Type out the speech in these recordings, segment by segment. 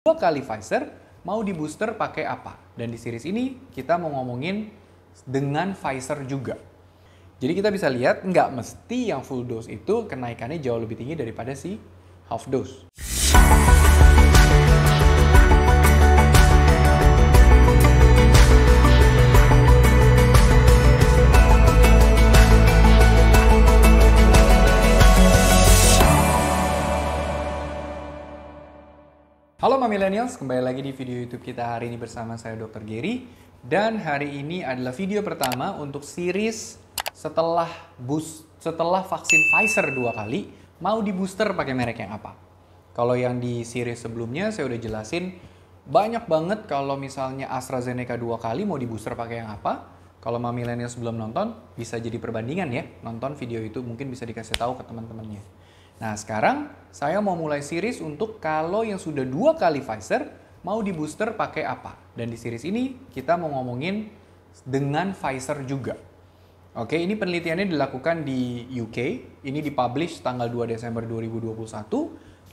Dua kali Pfizer, mau di booster pakai apa? Dan di series ini kita mau ngomongin dengan Pfizer juga. Jadi kita bisa lihat nggak mesti yang full dose itu kenaikannya jauh lebih tinggi daripada si half dose. Halo Mami Millennials, kembali lagi di video YouTube kita hari ini bersama saya Dr. Gary dan hari ini adalah video pertama untuk series setelah boost setelah vaksin Pfizer dua kali mau di booster pakai merek yang apa. Kalau yang di series sebelumnya saya udah jelasin banyak banget kalau misalnya AstraZeneca dua kali mau di booster pakai yang apa. Kalau Mami Millennials belum nonton, bisa jadi perbandingan ya. Nonton video itu mungkin bisa dikasih tahu ke teman-temannya. Nah sekarang saya mau mulai series untuk kalau yang sudah dua kali Pfizer mau di booster pakai apa. Dan di series ini kita mau ngomongin dengan Pfizer juga. Oke, ini penelitiannya dilakukan di UK. Ini dipublish tanggal 2 Desember 2021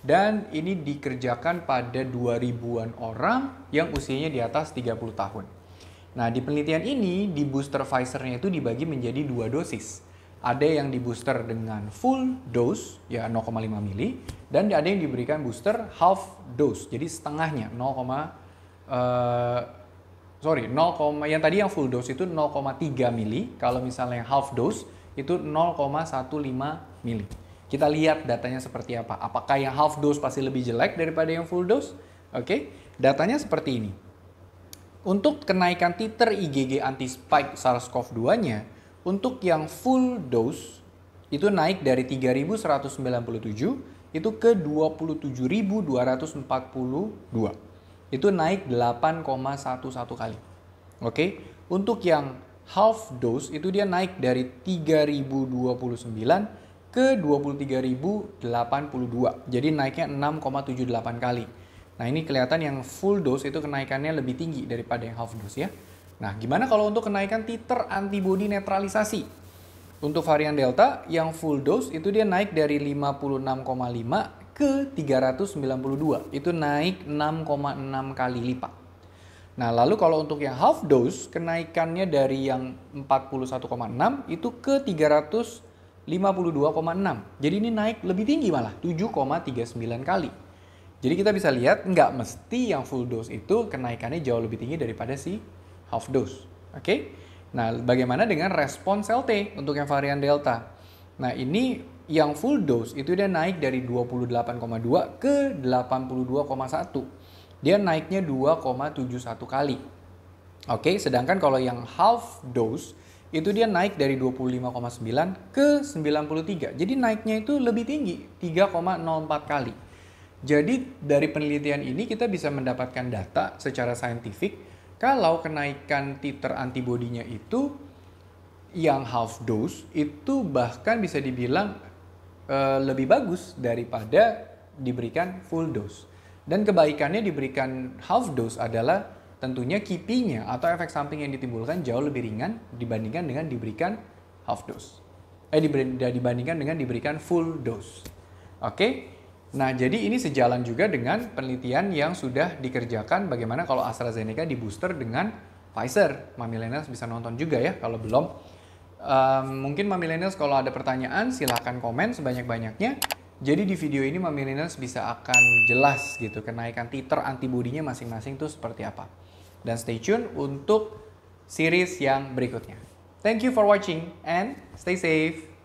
dan ini dikerjakan pada 2000-an orang yang usianya di atas 30 tahun. Nah, di penelitian ini di booster Pfizer-nya itu dibagi menjadi dua dosis ada yang di booster dengan full dose ya 0,5 mili dan ada yang diberikan booster half dose jadi setengahnya 0, uh, eh, sorry 0, yang tadi yang full dose itu 0,3 mili kalau misalnya yang half dose itu 0,15 mili kita lihat datanya seperti apa apakah yang half dose pasti lebih jelek daripada yang full dose oke okay? datanya seperti ini untuk kenaikan titer IgG anti spike SARS-CoV-2 nya untuk yang full dose itu naik dari 3.197 itu ke 27.242. Itu naik 8,11 kali. Oke. Untuk yang half dose itu dia naik dari 3029 ke 23082. Jadi naiknya 6,78 kali. Nah, ini kelihatan yang full dose itu kenaikannya lebih tinggi daripada yang half dose ya. Nah, gimana kalau untuk kenaikan titer antibodi netralisasi? Untuk varian Delta yang full dose itu dia naik dari 56,5 ke 392. Itu naik 6,6 kali lipat. Nah, lalu kalau untuk yang half dose, kenaikannya dari yang 41,6 itu ke 352,6. Jadi ini naik lebih tinggi malah, 7,39 kali. Jadi kita bisa lihat nggak mesti yang full dose itu kenaikannya jauh lebih tinggi daripada si half dose. Oke. Okay? Nah, bagaimana dengan respon sel T untuk yang varian delta? Nah, ini yang full dose itu dia naik dari 28,2 ke 82,1. Dia naiknya 2,71 kali. Oke, okay? sedangkan kalau yang half dose itu dia naik dari 25,9 ke 93. Jadi naiknya itu lebih tinggi, 3,04 kali. Jadi dari penelitian ini kita bisa mendapatkan data secara saintifik kalau kenaikan titer antibodinya itu yang half dose itu bahkan bisa dibilang e, lebih bagus daripada diberikan full dose. Dan kebaikannya diberikan half dose adalah tentunya kipinya atau efek samping yang ditimbulkan jauh lebih ringan dibandingkan dengan diberikan half dose. Eh dibandingkan dengan diberikan full dose. Oke. Okay? Nah, jadi ini sejalan juga dengan penelitian yang sudah dikerjakan bagaimana kalau AstraZeneca di booster dengan Pfizer. Millennials bisa nonton juga ya kalau belum. Um, mungkin Millennials kalau ada pertanyaan silahkan komen sebanyak-banyaknya. Jadi di video ini Millennials bisa akan jelas gitu kenaikan titer antibodinya masing-masing tuh seperti apa. Dan stay tune untuk series yang berikutnya. Thank you for watching and stay safe.